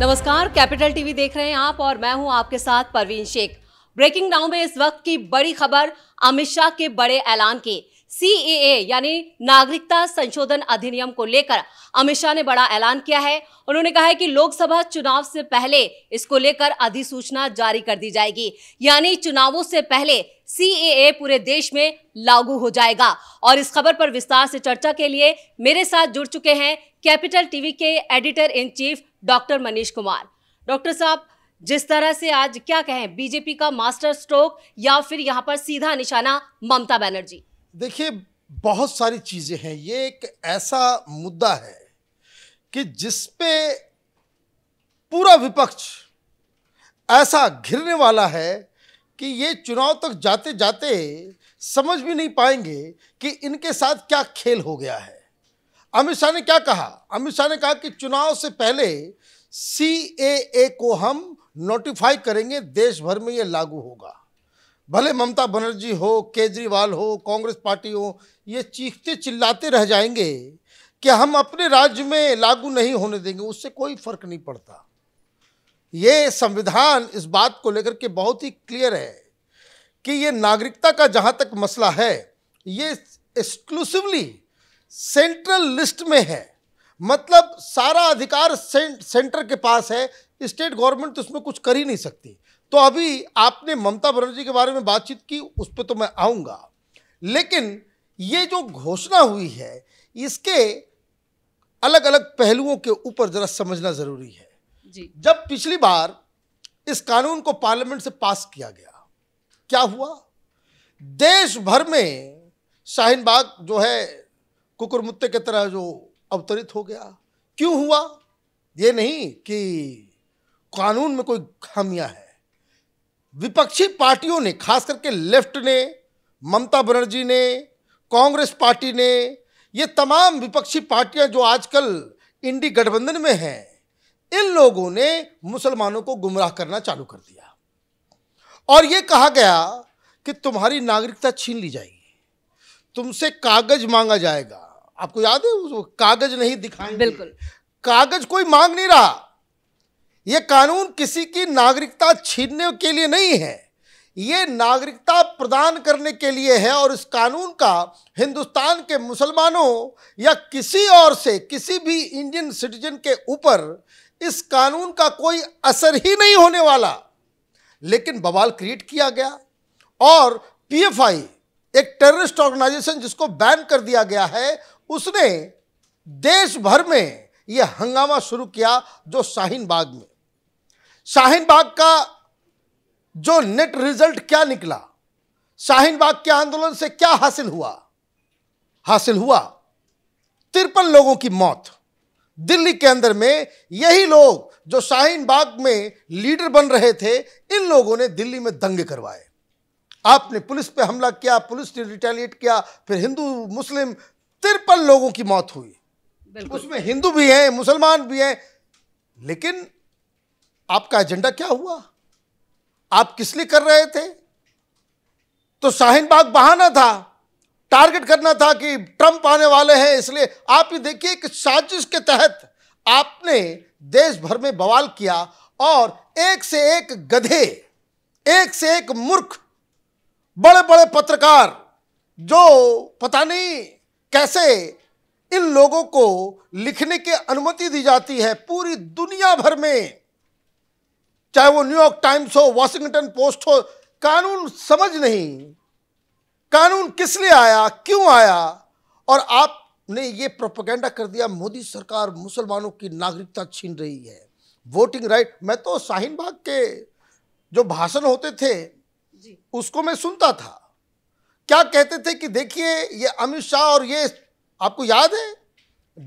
नमस्कार capital TV देख रहे हैं आप और मैं हूं आपके साथ परवीन शेख ब्रेकिंग नाउ में इस वक्त की बड़ी खबर अमित शाह के बड़े ऐलान की सीएए यानी नागरिकता संशोधन अधिनियम को लेकर अमित शाह ने बड़ा ऐलान किया है उन्होंने कहा है कि लोकसभा चुनाव से पहले इसको लेकर अधिसूचना जारी कर दी जाएगी यानी चुनावों से पहले सीएए पूरे देश में लागू हो जाएगा और इस खबर पर विस्तार से चर्चा के लिए मेरे साथ जुड़ चुके हैं कैपिटल टीवी के editor in chief doctor Manish Kumar doctor साहब जिस तरह से आज क्या कहें बीजेपी का मास्टर स्ट्रोक या फिर यहाँ पर सीधा निशाना ममता बनर्जी देखिए बहुत सारी चीज़ें हैं ये एक ऐसा मुद्दा है कि जिस पे पूरा विपक्ष ऐसा घिरने वाला है कि ये चुनाव तक जाते जाते समझ भी नहीं पाएंगे कि इनके साथ क्या खेल हो गया है अमित शाह ने क्या कहा अमित शाह ने कहा कि चुनाव से पहले सी को हम नोटिफाई करेंगे देश भर में ये लागू होगा भले ममता बनर्जी हो केजरीवाल हो कांग्रेस पार्टी हो ये चीखते चिल्लाते रह जाएंगे कि हम अपने राज्य में लागू नहीं होने देंगे उससे कोई फर्क नहीं पड़ता ये संविधान इस बात को लेकर के बहुत ही क्लियर है कि ये नागरिकता का जहाँ तक मसला है ये एक्सक्लूसिवली सेंट्रल लिस्ट में है मतलब सारा अधिकार सें, सेंटर के पास है स्टेट गवर्नमेंट तो उसमें कुछ कर ही नहीं सकती तो अभी आपने ममता बनर्जी के बारे में बातचीत की उस पर तो मैं आऊँगा लेकिन ये जो घोषणा हुई है इसके अलग अलग पहलुओं के ऊपर जरा समझना ज़रूरी है जी। जब पिछली बार इस कानून को पार्लियामेंट से पास किया गया क्या हुआ देश भर में शाहीन बाग जो है कुकुर मुत्ते की तरह जो अवतरित हो गया क्यों हुआ ये नहीं कि कानून में कोई खामियां है विपक्षी पार्टियों ने खास करके लेफ्ट ने ममता बनर्जी ने कांग्रेस पार्टी ने ये तमाम विपक्षी पार्टियां जो आजकल इंडी गठबंधन में हैं इन लोगों ने मुसलमानों को गुमराह करना चालू कर दिया और ये कहा गया कि तुम्हारी नागरिकता छीन ली जाएगी तुमसे कागज मांगा जाएगा आपको याद है वो कागज नहीं दिखाएंगे बिल्कुल कागज कोई मांग नहीं रहा यह कानून किसी की नागरिकता छीनने के लिए नहीं है ये नागरिकता प्रदान करने के लिए है और इस कानून का हिंदुस्तान के मुसलमानों या किसी और से किसी भी इंडियन सिटीजन के ऊपर इस कानून का कोई असर ही नहीं होने वाला लेकिन बवाल क्रिएट किया गया और पीएफआई एक टेररिस्ट ऑर्गेनाइजेशन जिसको बैन कर दिया गया है उसने देश भर में यह हंगामा शुरू किया जो शाहीन बाग में शाहीन बाग का जो नेट रिजल्ट क्या निकला शाहीन बाग के आंदोलन से क्या हासिल हुआ हासिल हुआ तिरपन लोगों की मौत दिल्ली के अंदर में यही लोग जो शाहीन बाग में लीडर बन रहे थे इन लोगों ने दिल्ली में दंगे करवाए आपने पुलिस पे हमला किया पुलिस ने रिटेलिएट किया फिर हिंदू मुस्लिम तिरपन लोगों की मौत हुई उसमें हिंदू भी हैं मुसलमान भी हैं लेकिन आपका एजेंडा क्या हुआ आप किस लिए कर रहे थे तो शाहीन बाग बहाना था टारगेट करना था कि ट्रंप आने वाले हैं इसलिए आप ये देखिए कि साजिश के तहत आपने देश भर में बवाल किया और एक से एक गधे एक से एक मूर्ख बड़े बड़े पत्रकार जो पता नहीं कैसे इन लोगों को लिखने की अनुमति दी जाती है पूरी दुनिया भर में चाहे वो न्यूयॉर्क टाइम्स हो वॉशिंगटन पोस्ट हो कानून समझ नहीं कानून किस लिए आया क्यों आया और आपने ये प्रोपोगेंडा कर दिया मोदी सरकार मुसलमानों की नागरिकता छीन रही है वोटिंग राइट मैं तो शाहीन बाग के जो भाषण होते थे उसको मैं सुनता था क्या कहते थे कि देखिए ये अमित शाह और ये आपको याद है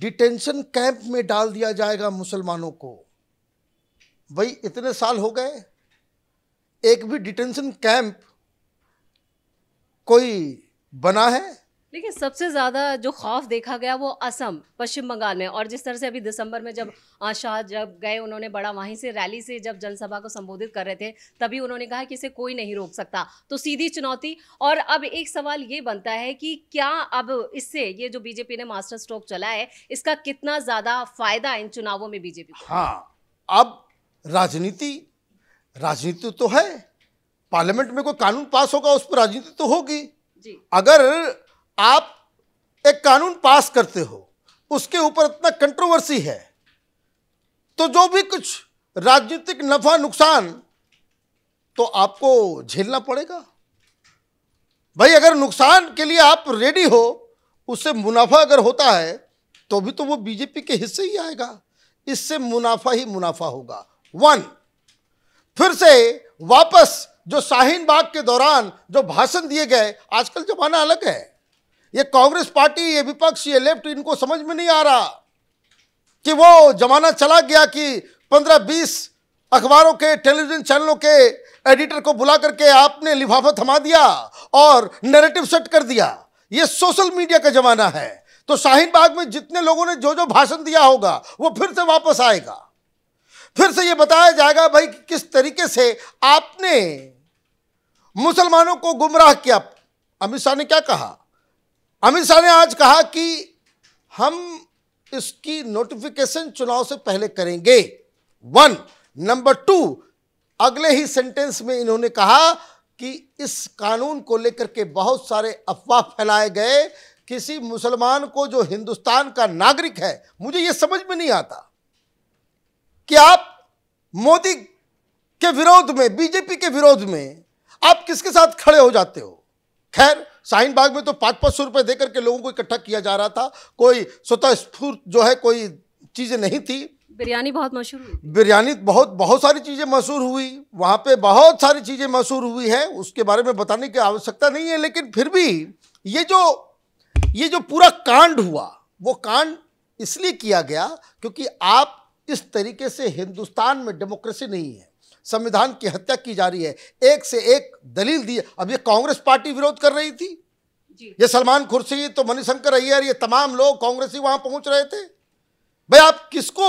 डिटेंशन कैंप में डाल दिया जाएगा मुसलमानों को भाई इतने साल हो गए एक भी डिटेंशन कैंप कोई बना है लेकिन सबसे ज़्यादा जो खौफ देखा गया वो असम पश्चिम बंगाल में और जिस तरह से अभी दिसंबर में जब शाह जब गए उन्होंने बड़ा वहीं से रैली से जब जनसभा को संबोधित कर रहे थे तभी उन्होंने कहा कि इसे कोई नहीं रोक सकता तो सीधी चुनौती और अब एक सवाल ये बनता है कि क्या अब इससे ये जो बीजेपी ने मास्टर स्ट्रोक चला है इसका कितना ज़्यादा फायदा इन चुनावों में बीजेपी हाँ अब राजनीति राजनीति तो है पार्लियामेंट में कोई कानून पास होगा उस पर राजनीति तो होगी अगर आप एक कानून पास करते हो उसके ऊपर इतना कंट्रोवर्सी है तो जो भी कुछ राजनीतिक नफा नुकसान तो आपको झेलना पड़ेगा भाई अगर नुकसान के लिए आप रेडी हो उससे मुनाफा अगर होता है तो भी तो वो बीजेपी के हिस्से ही आएगा इससे मुनाफा ही मुनाफा होगा वन फिर से वापस जो शाहीन बाग के दौरान जो भाषण दिए गए आजकल जमाना अलग है ये कांग्रेस पार्टी ये विपक्ष ये लेफ्ट इनको समझ में नहीं आ रहा कि वो जमाना चला गया कि पंद्रह बीस अखबारों के टेलीविजन चैनलों के एडिटर को बुला करके आपने लिफाफा थमा दिया और नैरेटिव सेट कर दिया ये सोशल मीडिया का ज़माना है तो शाहीन बाग में जितने लोगों ने जो जो भाषण दिया होगा वो फिर से वापस आएगा फिर से ये बताया जाएगा भाई कि किस तरीके से आपने मुसलमानों को गुमराह किया अमित शाह ने क्या कहा अमित शाह ने आज कहा कि हम इसकी नोटिफिकेशन चुनाव से पहले करेंगे वन नंबर टू अगले ही सेंटेंस में इन्होंने कहा कि इस कानून को लेकर के बहुत सारे अफवाह फैलाए गए किसी मुसलमान को जो हिंदुस्तान का नागरिक है मुझे यह समझ में नहीं आता कि आप मोदी के विरोध में बीजेपी के विरोध में आप किसके साथ खड़े हो जाते हो खैर शाहीन बाग में तो पाँच पाँच सौ रुपये देकर के लोगों को इकट्ठा किया जा रहा था कोई स्वतः स्फूर्त जो है कोई चीज़ें नहीं थी बिरयानी बहुत मशहूर बिरयानी बहुत बहुत सारी चीज़ें मशहूर हुई वहाँ पे बहुत सारी चीज़ें मशहूर हुई है उसके बारे में बताने की आवश्यकता नहीं है लेकिन फिर भी ये जो ये जो पूरा कांड हुआ वो कांड इसलिए किया गया क्योंकि आप इस तरीके से हिंदुस्तान में डेमोक्रेसी नहीं है संविधान की हत्या की जा रही है एक से एक दलील दी अब ये कांग्रेस पार्टी विरोध कर रही थी ये सलमान खुर्शीद तो मणिशंकर अय्यर ये तमाम लोग कांग्रेसी वहां पहुंच रहे थे भाई आप किसको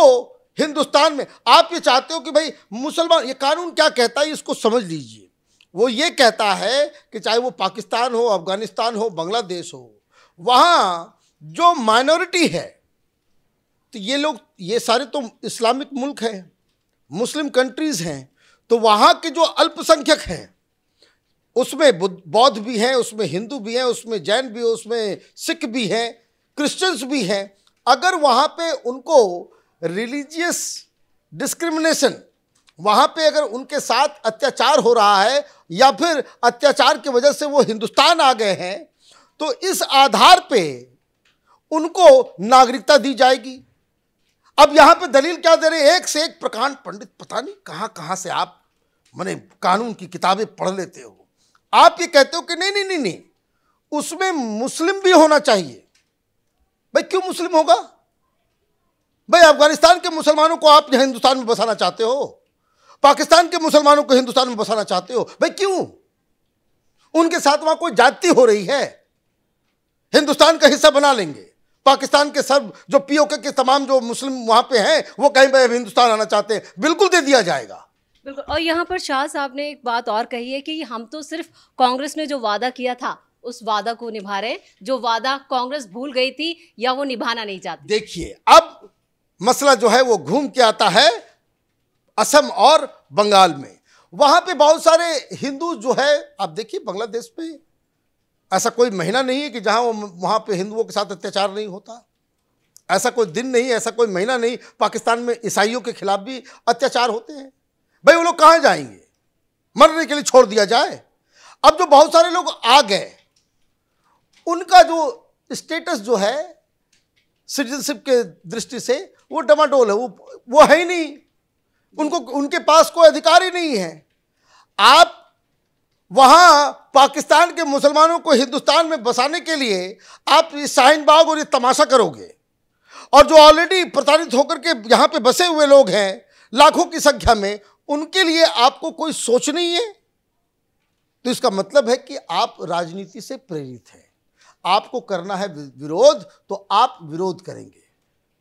हिंदुस्तान में आप ये चाहते हो कि भाई मुसलमान ये कानून क्या कहता है इसको समझ लीजिए वो ये कहता है कि चाहे वो पाकिस्तान हो अफगानिस्तान हो बांग्लादेश हो वहां जो माइनॉरिटी है तो ये लोग ये सारे तो इस्लामिक मुल्क हैं मुस्लिम कंट्रीज़ हैं तो वहाँ के जो अल्पसंख्यक हैं उसमें बौद्ध भी हैं उसमें हिंदू भी हैं उसमें जैन भी हैं उसमें सिख भी हैं क्रिश्चियंस भी हैं अगर वहाँ पे उनको रिलीजियस डिस्क्रिमिनेशन वहाँ पे अगर उनके साथ अत्याचार हो रहा है या फिर अत्याचार की वजह से वो हिंदुस्तान आ गए हैं तो इस आधार पे उनको नागरिकता दी जाएगी अब यहाँ पे दलील क्या दे रहे हैं एक से एक प्रकांड पंडित पता नहीं कहाँ कहाँ से आप मैंने कानून की किताबें पढ़ लेते हो आप ये कहते हो कि नहीं नहीं नहीं नहीं उसमें मुस्लिम भी होना चाहिए भाई क्यों मुस्लिम होगा भाई अफगानिस्तान के मुसलमानों को आप हिंदुस्तान में बसाना चाहते हो पाकिस्तान के मुसलमानों को हिंदुस्तान में बसाना चाहते हो भाई क्यों उनके साथ वहां कोई जाति हो रही है हिंदुस्तान का हिस्सा बना लेंगे पाकिस्तान के सब जो पीओके के तमाम जो मुस्लिम वहां पे हैं वो कहीं भाई हिंदुस्तान आना चाहते हैं बिल्कुल दे दिया जाएगा बिल्कुल और यहाँ पर शाह साहब ने एक बात और कही है कि हम तो सिर्फ कांग्रेस ने जो वादा किया था उस वादा को निभा रहे जो वादा कांग्रेस भूल गई थी या वो निभाना नहीं चाहती देखिए अब मसला जो है वो घूम के आता है असम और बंगाल में वहां पे बहुत सारे हिंदू जो है आप देखिए बांग्लादेश में ऐसा कोई महीना नहीं है कि जहां वहां पे हिंदुओं के साथ अत्याचार नहीं होता ऐसा कोई दिन नहीं ऐसा कोई महीना नहीं पाकिस्तान में ईसाइयों के खिलाफ भी अत्याचार होते हैं भाई वो लोग कहाँ जाएंगे मरने के लिए छोड़ दिया जाए अब जो बहुत सारे लोग आ गए उनका जो स्टेटस जो है सिटीजनशिप के दृष्टि से वो डमाडोल है वो वो है ही नहीं उनको उनके पास कोई अधिकार ही नहीं है आप वहाँ पाकिस्तान के मुसलमानों को हिंदुस्तान में बसाने के लिए आप ये शाहीन बाग और ये तमाशा करोगे और जो ऑलरेडी प्रताड़ित होकर के यहाँ पे बसे हुए लोग हैं लाखों की संख्या में उनके लिए आपको कोई सोच नहीं है तो इसका मतलब है कि आप राजनीति से प्रेरित हैं आपको करना है विरोध तो आप विरोध करेंगे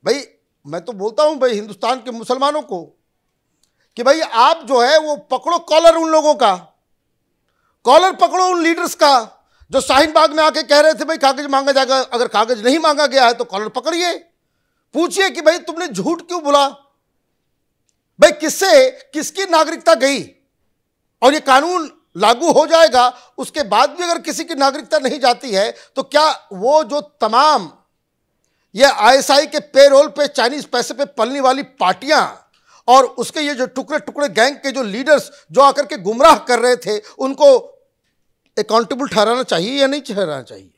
भाई मैं तो बोलता हूं भाई हिंदुस्तान के मुसलमानों को कि भाई आप जो है वो पकड़ो कॉलर उन लोगों का कॉलर पकड़ो उन लीडर्स का जो शाहीन बाग में आके कह रहे थे भाई कागज मांगा जाएगा अगर कागज नहीं मांगा गया है तो कॉलर पकड़िए पूछिए कि भाई तुमने झूठ क्यों बोला भाई किससे किसकी नागरिकता गई और ये कानून लागू हो जाएगा उसके बाद भी अगर किसी की नागरिकता नहीं जाती है तो क्या वो जो तमाम ये आईएसआई के पेरोल पे चाइनीज पैसे पे पलने वाली पार्टियां और उसके ये जो टुकड़े टुकड़े गैंग के जो लीडर्स जो आकर के गुमराह कर रहे थे उनको अकाउंटेबल ठहराना चाहिए या नहीं ठहराना चाहिए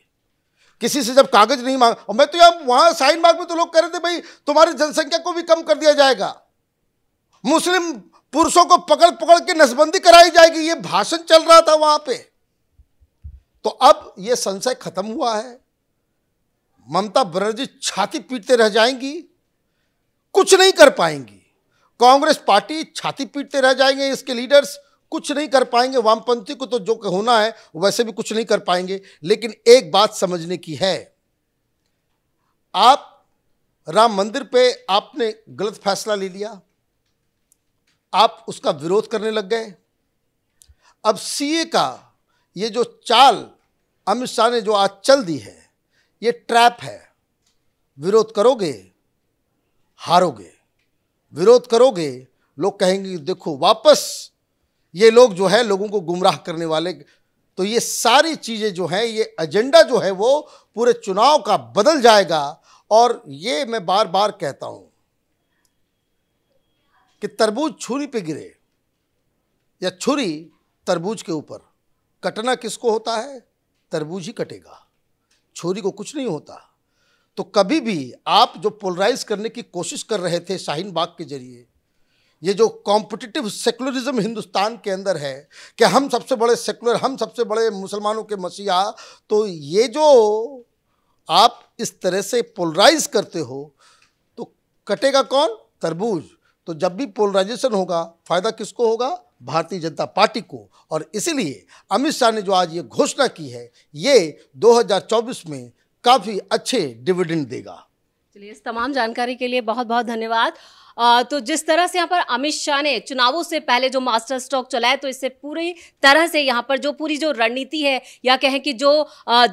किसी से जब कागज नहीं मांग और मैं तो यहाँ वहाँ साइन मार्ग में तो लोग कह रहे थे भाई तुम्हारी जनसंख्या को भी कम कर दिया जाएगा मुस्लिम पुरुषों को पकड़ पकड़ के नसबंदी कराई जाएगी ये भाषण चल रहा था वहां पे तो अब ये संशय खत्म हुआ है ममता बनर्जी छाती पीटते रह जाएंगी कुछ नहीं कर पाएंगी कांग्रेस पार्टी छाती पीटते रह जाएंगे इसके लीडर्स कुछ नहीं कर पाएंगे वामपंथी को तो जो होना है वैसे भी कुछ नहीं कर पाएंगे लेकिन एक बात समझने की है आप राम मंदिर पे आपने गलत फैसला ले लिया आप उसका विरोध करने लग गए अब सीए का ये जो चाल अमित शाह ने जो आज चल दी है ये ट्रैप है विरोध करोगे हारोगे विरोध करोगे लोग कहेंगे देखो वापस ये लोग जो है लोगों को गुमराह करने वाले तो ये सारी चीज़ें जो हैं ये एजेंडा जो है वो पूरे चुनाव का बदल जाएगा और ये मैं बार बार कहता हूँ कि तरबूज छुरी पे गिरे या छुरी तरबूज के ऊपर कटना किसको होता है तरबूज ही कटेगा छुरी को कुछ नहीं होता तो कभी भी आप जो पोलराइज करने की कोशिश कर रहे थे शाहीन बाग के जरिए ये जो कॉम्पिटिटिव सेकुलरिज्म हिंदुस्तान के अंदर है कि हम सबसे बड़े सेकुलर हम सबसे बड़े मुसलमानों के मसीहा तो ये जो आप इस तरह से पोलराइज करते हो तो कटेगा कौन तरबूज तो जब भी पोलराइजेशन होगा फायदा किसको होगा भारतीय जनता पार्टी को और इसीलिए अमित शाह ने जो आज ये घोषणा की है ये 2024 में काफ़ी अच्छे डिविडेंड देगा चलिए इस तमाम जानकारी के लिए बहुत बहुत धन्यवाद तो जिस तरह से यहाँ पर अमित शाह ने चुनावों से पहले जो मास्टर स्ट्रोक चलाया तो इससे पूरी तरह से यहाँ पर जो पूरी जो रणनीति है या कहें कि जो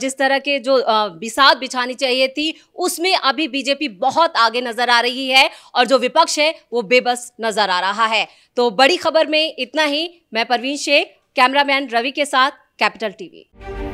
जिस तरह के जो बिसात बिछानी चाहिए थी उसमें अभी बीजेपी बहुत आगे नजर आ रही है और जो विपक्ष है वो बेबस नजर आ रहा है तो बड़ी खबर में इतना ही मैं परवीन शेख कैमरामैन रवि के साथ कैपिटल टीवी